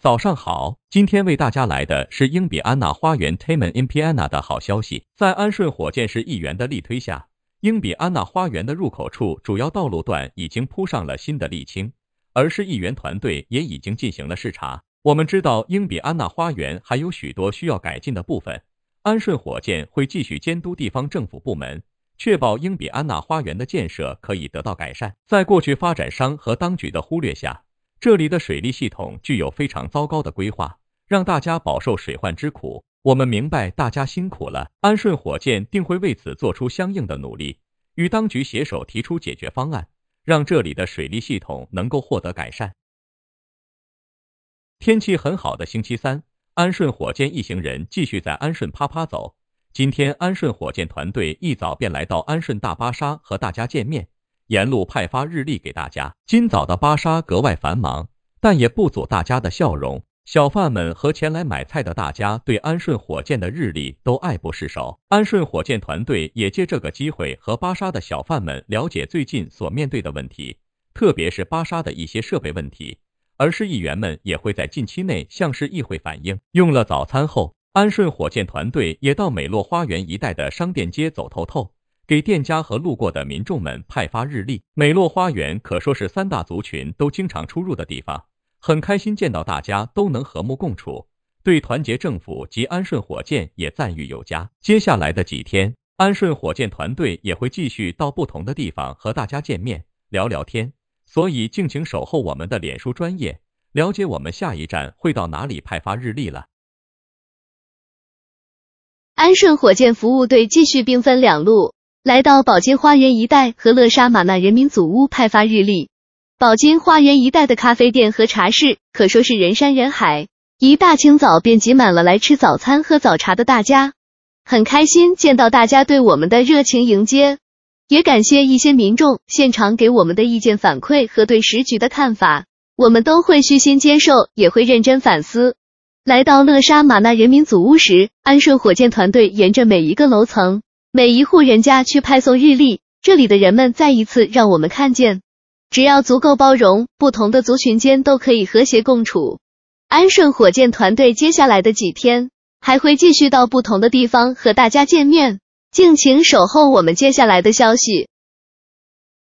早上好，今天为大家来的是英比安娜花园 Taman i n p i a n a 的好消息。在安顺火箭市议员的力推下，英比安娜花园的入口处主要道路段已经铺上了新的沥青，而市议员团队也已经进行了视察。我们知道英比安娜花园还有许多需要改进的部分，安顺火箭会继续监督地方政府部门，确保英比安娜花园的建设可以得到改善。在过去发展商和当局的忽略下。这里的水利系统具有非常糟糕的规划，让大家饱受水患之苦。我们明白大家辛苦了，安顺火箭定会为此做出相应的努力，与当局携手提出解决方案，让这里的水利系统能够获得改善。天气很好的星期三，安顺火箭一行人继续在安顺啪啪走。今天，安顺火箭团队一早便来到安顺大巴沙和大家见面。沿路派发日历给大家。今早的巴沙格外繁忙，但也不阻大家的笑容。小贩们和前来买菜的大家对安顺火箭的日历都爱不释手。安顺火箭团队也借这个机会和巴沙的小贩们了解最近所面对的问题，特别是巴沙的一些设备问题。而市议员们也会在近期内向市议会反映。用了早餐后，安顺火箭团队也到美洛花园一带的商店街走透透。给店家和路过的民众们派发日历，美洛花园可说是三大族群都经常出入的地方，很开心见到大家都能和睦共处，对团结政府及安顺火箭也赞誉有加。接下来的几天，安顺火箭团队也会继续到不同的地方和大家见面聊聊天，所以敬请守候我们的脸书专业，了解我们下一站会到哪里派发日历了。安顺火箭服务队继续兵分两路。来到宝金花园一带和乐沙玛纳人民祖屋派发日历。宝金花园一带的咖啡店和茶室可说是人山人海，一大清早便挤满了来吃早餐喝早茶的大家。很开心见到大家对我们的热情迎接，也感谢一些民众现场给我们的意见反馈和对时局的看法，我们都会虚心接受，也会认真反思。来到乐沙玛纳人民祖屋时，安顺火箭团队沿着每一个楼层。每一户人家去派送日历，这里的人们再一次让我们看见，只要足够包容，不同的族群间都可以和谐共处。安顺火箭团队接下来的几天还会继续到不同的地方和大家见面，敬请守候我们接下来的消息。